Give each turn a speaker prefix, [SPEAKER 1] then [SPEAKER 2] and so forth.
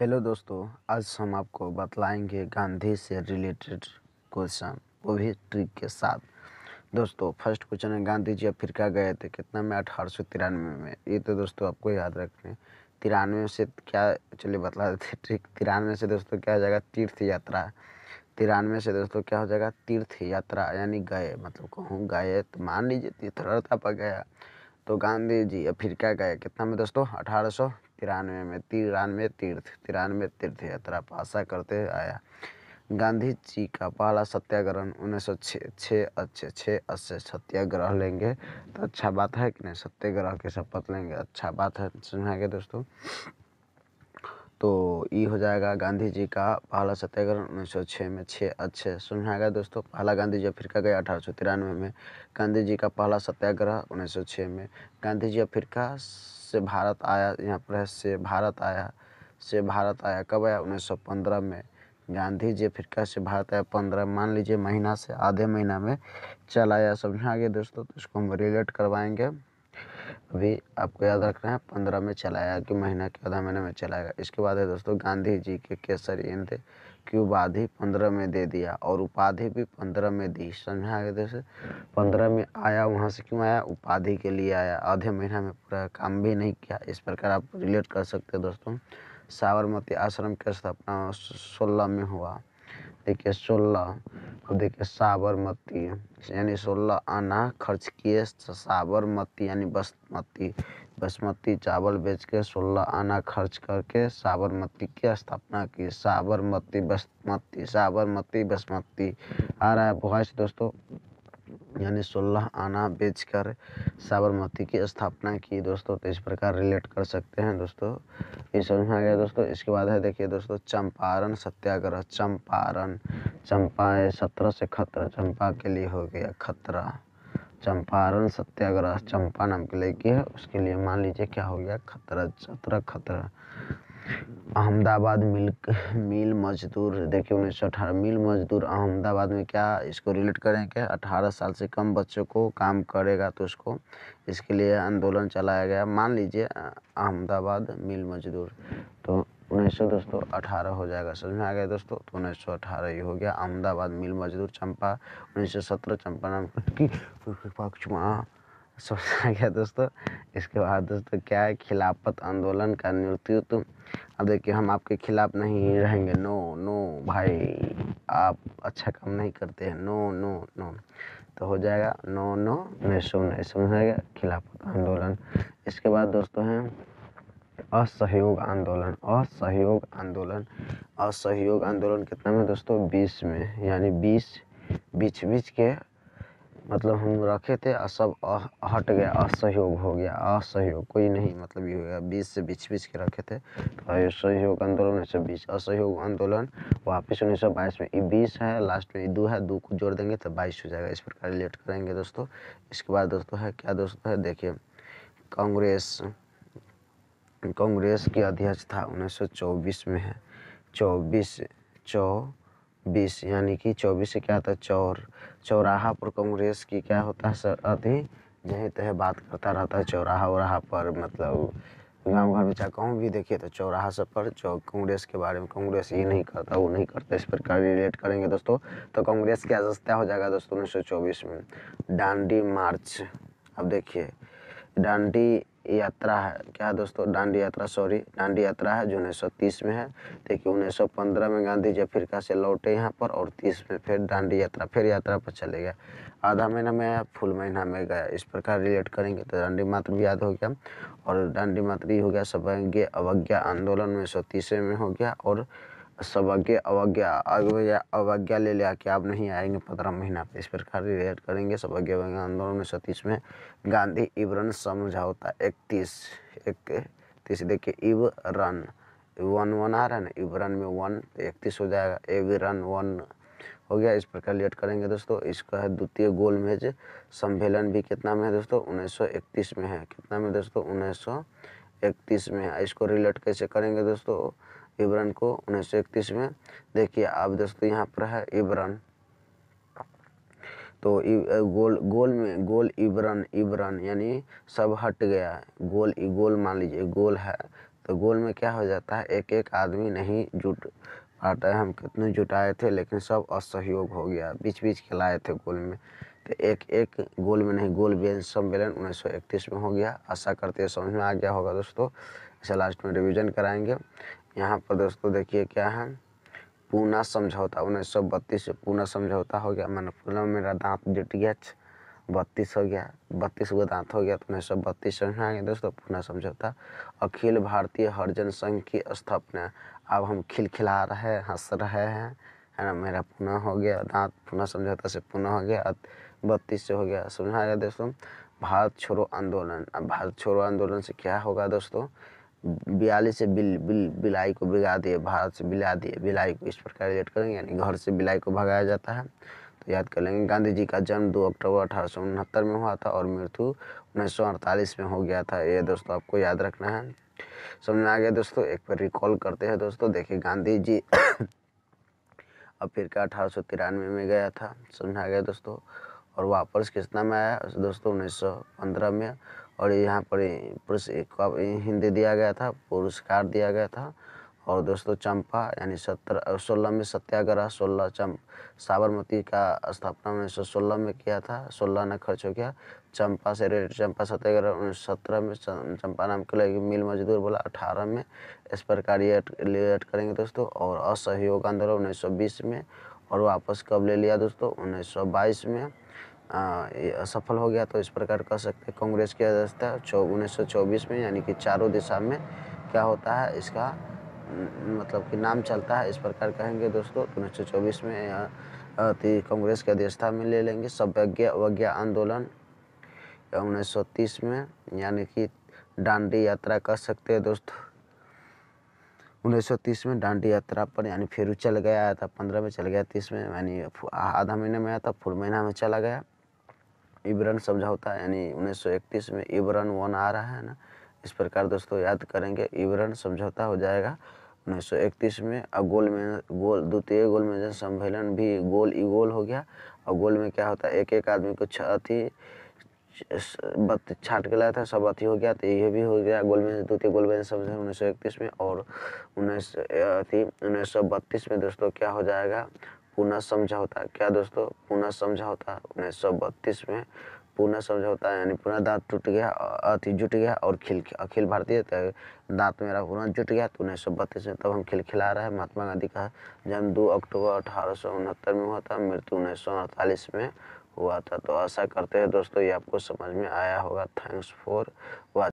[SPEAKER 1] hello दोस्तों आज हम आपको बतलाएंगे गांधी से रिलेटेड क्वेश्चन वो भी ट्रिक के साथ दोस्तों फर्स्ट क्वेश्चन है गांधी जी अफ्रीका गए थे कितना में अठारह सौ तिरानवे में ये तो दोस्तों आपको याद रखने तिरानवे से क्या चलिए बतला देते ट्रिक तिरानवे से दोस्तों क्या हो जाएगा तीर्थ यात्रा तिरानवे से दोस्तों क्या हो जाएगा तीर्थ यात्रा यानी गए मतलब कहूँ गए तो मान लीजिए तीर्थयात्रा पर गया तो गांधी जी अफ्रीका गए कितना में दोस्तों अठारह सौ तिरानवे में तिरानवे तीर्थ तिरानवे तीर्थ यात्रा पासा करते आया गांधी जी का पहला सत्याग्रह उन्नीस सौ छः छः छः सत्याग्रह लेंगे तो अच्छा बात है कि नहीं सत्याग्रह की शपथ लेंगे अच्छा बात है सुनाएंगे दोस्तों तो ये हो जाएगा गांधी जी का पहला सत्याग्रह उन्नीस सौ छः में छः अच्छे सुनाएगा दोस्तों पहला गांधी जी अफ्रीका गए अठारह सौ तिरानवे में गांधी जी का पहला सत्याग्रह उन्नीस सौ छः में गांधी जी अफ्रीका से भारत आया यहाँ प्रेस से भारत आया से भारत आया कब आया 1915 में गांधी जी फिर से भारत आया पंद्रह मान लीजिए महीना से आधे महीना में चलाया समझा आगे दोस्तों तो इसको हम रिलेट करवाएंगे अभी आपको याद रखना है पंद्रह में चलाया कि महीना के आधा महीने में चलाएगा इसके बाद है दोस्तों गांधी जी के केसर इन थे की उपाधि पंद्रह में दे दिया और उपाधि भी पंद्रह में दी समझ आ गया जैसे तो पंद्रह में आया वहाँ से क्यों आया उपाधि के लिए आया आधे महीना में पूरा काम भी नहीं किया इस प्रकार आप रिलेट कर सकते दोस्तों साबरमती आश्रम की स्थापना सोलह में हुआ देखिए सोलह तो देखिए साबरमती यानी सोलह आना खर्च किए साबरमती यानी बसमती बासमती चावल बेचकर सोलह आना खर्च करके साबरमती की स्थापना की साबरमती बसमती साबरमती बासमती आ रहा है वॉइस दोस्तों यानी सोलह आना बेचकर साबरमती की स्थापना की दोस्तों तो इस प्रकार रिलेट कर सकते हैं दोस्तों ये समझ में आ गया दोस्तों इसके बाद है देखिए दोस्तों चंपारण सत्याग्रह चंपारण चंपा सत्रह से खतरा चंपा के लिए हो गया खतरा चंपारण सत्याग्रह चंपा नाम के लेके है उसके लिए मान लीजिए क्या हो गया खतरा चतरा खतरा अहमदाबाद मिल मिल मजदूर देखिए उन्नीस सौ अठारह मिल मजदूर अहमदाबाद में क्या इसको रिलेट करें क्या अठारह साल से कम बच्चों को काम करेगा तो उसको इसके लिए आंदोलन चलाया गया मान लीजिए अहमदाबाद मिल मजदूर तो उन्नीस सौ दोस्तों अठारह हो जाएगा समझ में आ गया दोस्तों तो उन्नीस सौ अठारह ही हो गया अहमदाबाद मिल मजदूर चंपा उन्नीस सौ सत्रह चंपा नाम की समझ आ गया दोस्तों इसके बाद दोस्तों क्या है खिलाफत आंदोलन का नेतृत्व अब देखिए हम आपके खिलाफ नहीं रहेंगे नो नो भाई आप अच्छा काम नहीं करते हैं नो नो नो तो हो जाएगा नो नो उन्नीस सौ उन्नीस समझ आएगा खिलाफत आंदोलन इसके बाद दोस्तों हैं असहयोग आंदोलन असहयोग आंदोलन असहयोग आंदोलन कितना में दोस्तों बीस में यानी बीस बीच बीच के मतलब हम रखे थे और सब हट गया असहयोग हो गया असहयोग कोई नहीं मतलब ये हो गया बीस से बीच बीच के रखे थे तो असहयोग आंदोलन उन्नीस सौ बीस असहयोग आंदोलन वापस उन्नीस सौ बाईस में ये बीस है लास्ट में ये दो है दो को जोड़ देंगे तो बाईस हो जाएगा इस प्रकार रिलेट करेंगे दोस्तों इसके बाद दोस्तों है क्या दोस्तों है देखिए कांग्रेस कांग्रेस की अध्यक्ष उन्नीस सौ चौबीस में है चौबीस चौबीस यानी कि चौबीस से क्या था है चौर चौराहा पर कांग्रेस की क्या होता है सर अति यही तह तो बात करता रहता है चौराहा वराहा पर मतलब गाँव घर में चाहे कहूँ भी देखिए तो चौराहा सब पर जो कांग्रेस के बारे में कांग्रेस ये नहीं करता वो नहीं करता इस प्रकार रिलेट करेंगे दोस्तों तो कांग्रेस की अध्यक्षता हो जाएगा दोस्तों उन्नीस सौ चौबीस में डांडी मार्च अब देखिए डांडी यात्रा है क्या है दोस्तों डांडी यात्रा सॉरी डांडी यात्रा है जो तीस में है देखिए पंद्रह में गांधी जी अफ्रीका से लौटे यहाँ पर और 30 में फिर डांडी यात्रा फिर यात्रा पर चले गए आधा महीना में आया फुल महीना में गया इस प्रकार रिलेट करेंगे तो डांडी मात्र भी याद हो गया और डांडी मात्र हो गया सवैज्ञ अवज्ञा आंदोलन उन्नीस सौ में हो गया और सौभाग्य अवज्ञा अवज्ञा अवज्ञा ले लिया कि आप नहीं आएंगे पंद्रह महीना पे इस प्रकार रिलेट करेंगे सौभाग्य अवज्ञा आंदोलन उन्नीस सौ तीस में गांधी इबरन समझौता इकतीस इकतीस देखिए इबरन वन वन आ रहा है ना इबरन में वन तो इकतीस हो जाएगा एवरन वन हो गया इस प्रकार लेट करेंगे दोस्तों इसका है द्वितीय गोल मेज सम्मेलन भी कितना में है दोस्तों 1931 में है कितना में दोस्तों उन्नीस इकतीस में है इसको रिलेट कैसे करेंगे दोस्तों विवरण को उन्नीस सौ इकतीस में देखिए आप दोस्तों यहाँ पर है विवरण तो गोल गोल में गोल इबरन इबरन यानी सब हट गया गोल गोल मान लीजिए गोल है तो गोल में क्या हो जाता है एक एक आदमी नहीं जुट पाता है हम कितने जुटाए थे लेकिन सब असहयोग हो गया बीच बीच खिलाए थे गोल में तो एक एक गोल में नहीं गोल बेन सम्मेलन उन्नीस सौ इकतीस में हो गया आशा करते समझ में आ गया होगा दोस्तों इसे लास्ट में रिविजन कराएंगे यहाँ पर दोस्तों देखिए क्या है पूना समझौता उन्नीस सौ बत्तीस से पूना समझौता हो गया मैंने पूना मेरा दांत जुट गया बत्तीस हो गया बत्तीस गो दांत हो गया तो उन्नीस सौ बत्तीस समझना दोस्तों पूना समझौता अखिल भारतीय हरिजन संघ की स्थापना अब हम खिलखिला रहे हंस रहे हैं है ना मेरा पुनः हो गया दांत पुनः समझौता से पुनः हो गया बत्तीस से हो गया समझा गया दोस्तों भारत छोड़ो आंदोलन अब भारत छोड़ो आंदोलन से क्या होगा दोस्तों बयालीस से बिल बिल बिलाई को भिगा दिए भारत से बिला दिए बिलाई को इस प्रकार याद करेंगे यानी घर से बिलाई को भगाया जाता है तो याद कर लेंगे गांधी जी का जन्म 2 अक्टूबर अठारह में हुआ था और मृत्यु उन्नीस में हो गया था ये दोस्तों आपको याद रखना है समझ में आ गया दोस्तों एक बार रिकॉल करते हैं दोस्तों देखिए गांधी जी अफ्रीका अठारह सौ तिरानवे में गया था समझ में आ गया दोस्तों और वापस कितना में आया दोस्तों पंद्रह में और यहाँ पर हिंदी दिया गया था पुरस्कार दिया गया था और दोस्तों चंपा यानी सत्रह सोलह में सत्याग्रह सोलह चंप साबरमती का स्थापना उन्नीस सौ सोलह में किया था सोलह ने खर्च हो गया चंपा से रिलेटेड चंपा सत्याग्रह उन्नीस सौ सत्रह में चंपा नाम के लिए मिल मजदूर बोला अठारह में इस प्रकार ये रिलेट करेंगे दोस्तों और असहयोग आंदोलन उन्नीस सौ बीस में और वापस कब ले लिया दोस्तों उन्नीस सौ बाईस में असफल हो गया तो इस प्रकार कह सकते हैं कांग्रेस की अध्यक्षता चौ उन्नीस में यानी कि चारों दिशा में क्या होता है इसका मतलब कि नाम चलता है इस प्रकार कहेंगे दोस्तों तो उन्नीस में कांग्रेस की अध्यक्षता में ले लेंगे सभ्य अवज्ञा आंदोलन उन्नीस में यानी कि डांडी यात्रा कर सकते हैं दोस्तों 1930 में डांडी यात्रा पर यानी फिर चल गया आया था पंद्रह में चल गया तीस में यानी आधा महीने में आया था फुल महीना में चला गया इबरन समझौता यानी 1931 में इबरन वन आ रहा है ना इस प्रकार दोस्तों याद करेंगे इबरन समझौता हो जाएगा 1931 में और गोल में गोल द्वितीय गोल में जन सम्मेलन भी गोल ई गोल हो गया और गोल में क्या होता है एक एक आदमी को अथी छाट के लाया था सब अथी हो गया तो ये भी हो गया गोल में द्वितीय गोल में सम्मेलन उन्नीस में और उन्नीस अथी उन्नीस में दोस्तों क्या हो जाएगा पुनः समझौता क्या दोस्तों पुनः समझौता उन्नीस सौ बत्तीस में पुनः समझौता यानी पुनः दांत टूट गया अति जुट गया और खिल अखिल भारतीय दांत मेरा पुनः जुट गया तो उन्नीस सौ बत्तीस में तब हम खिल खिला रहे हैं महात्मा गांधी का जन्म दो अक्टूबर अठारह सौ उनहत्तर में हुआ था मृत्यु उन्नीस सौ अड़तालीस में हुआ था तो ऐसा करते हैं दोस्तों ये आपको समझ में आया होगा थैंक्स फॉर वॉच